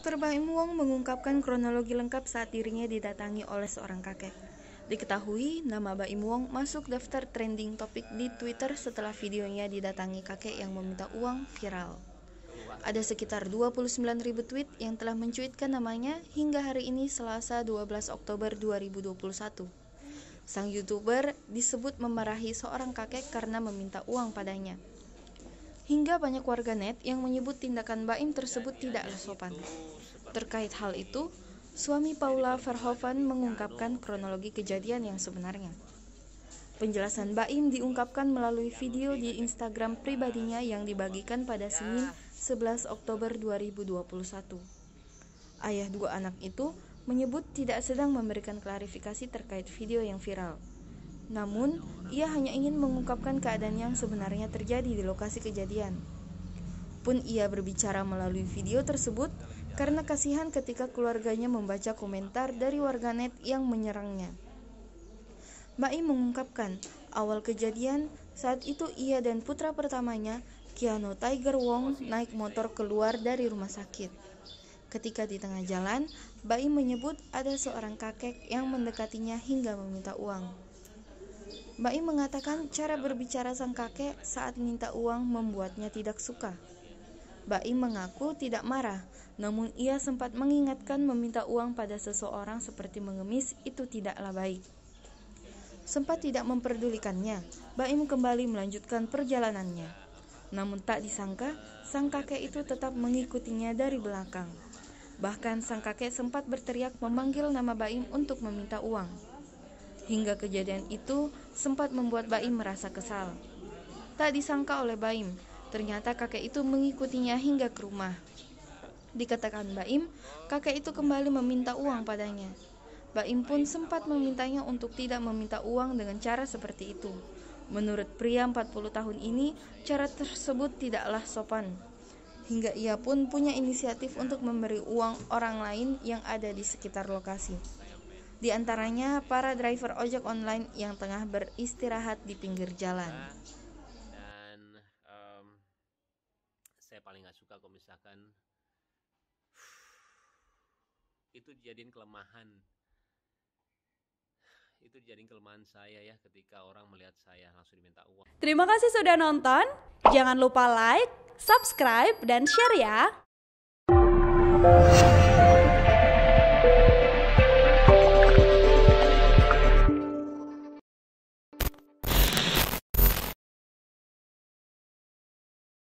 Dr. Baim Wong mengungkapkan kronologi lengkap saat dirinya didatangi oleh seorang kakek. Diketahui, nama Baim Wong masuk daftar trending topik di Twitter setelah videonya didatangi kakek yang meminta uang viral. Ada sekitar 29 ribu tweet yang telah mencuitkan namanya hingga hari ini Selasa 12 Oktober 2021. Sang YouTuber disebut memarahi seorang kakek karena meminta uang padanya hingga banyak warganet yang menyebut tindakan Baim tersebut tidaklah sopan. Terkait hal itu, suami Paula Verhoeven mengungkapkan kronologi kejadian yang sebenarnya. Penjelasan Baim diungkapkan melalui video di Instagram pribadinya yang dibagikan pada Senin 11 Oktober 2021. Ayah dua anak itu menyebut tidak sedang memberikan klarifikasi terkait video yang viral. Namun, ia hanya ingin mengungkapkan keadaan yang sebenarnya terjadi di lokasi kejadian. Pun ia berbicara melalui video tersebut karena kasihan ketika keluarganya membaca komentar dari warganet yang menyerangnya. Mai mengungkapkan, awal kejadian saat itu ia dan putra pertamanya, Kiano Tiger Wong, naik motor keluar dari rumah sakit. Ketika di tengah jalan, Bai menyebut ada seorang kakek yang mendekatinya hingga meminta uang. Baim mengatakan cara berbicara sang kakek saat minta uang membuatnya tidak suka. Baim mengaku tidak marah, namun ia sempat mengingatkan meminta uang pada seseorang seperti mengemis itu tidaklah baik. Sempat tidak memperdulikannya, Baim kembali melanjutkan perjalanannya. Namun tak disangka, sang kakek itu tetap mengikutinya dari belakang. Bahkan sang kakek sempat berteriak memanggil nama Baim untuk meminta uang. Hingga kejadian itu sempat membuat Baim merasa kesal. Tak disangka oleh Baim, ternyata kakek itu mengikutinya hingga ke rumah. Dikatakan Baim, kakek itu kembali meminta uang padanya. Baim pun sempat memintanya untuk tidak meminta uang dengan cara seperti itu. Menurut pria 40 tahun ini, cara tersebut tidaklah sopan. Hingga ia pun punya inisiatif untuk memberi uang orang lain yang ada di sekitar lokasi. Di antaranya para driver ojek online yang tengah beristirahat di pinggir jalan. Ah, dan um, saya paling gak suka kalau misalkan itu jadiin kelemahan itu jadi kelemahan saya ya ketika orang melihat saya langsung diminta uang. Terima kasih sudah nonton. Jangan lupa like, subscribe, dan share ya.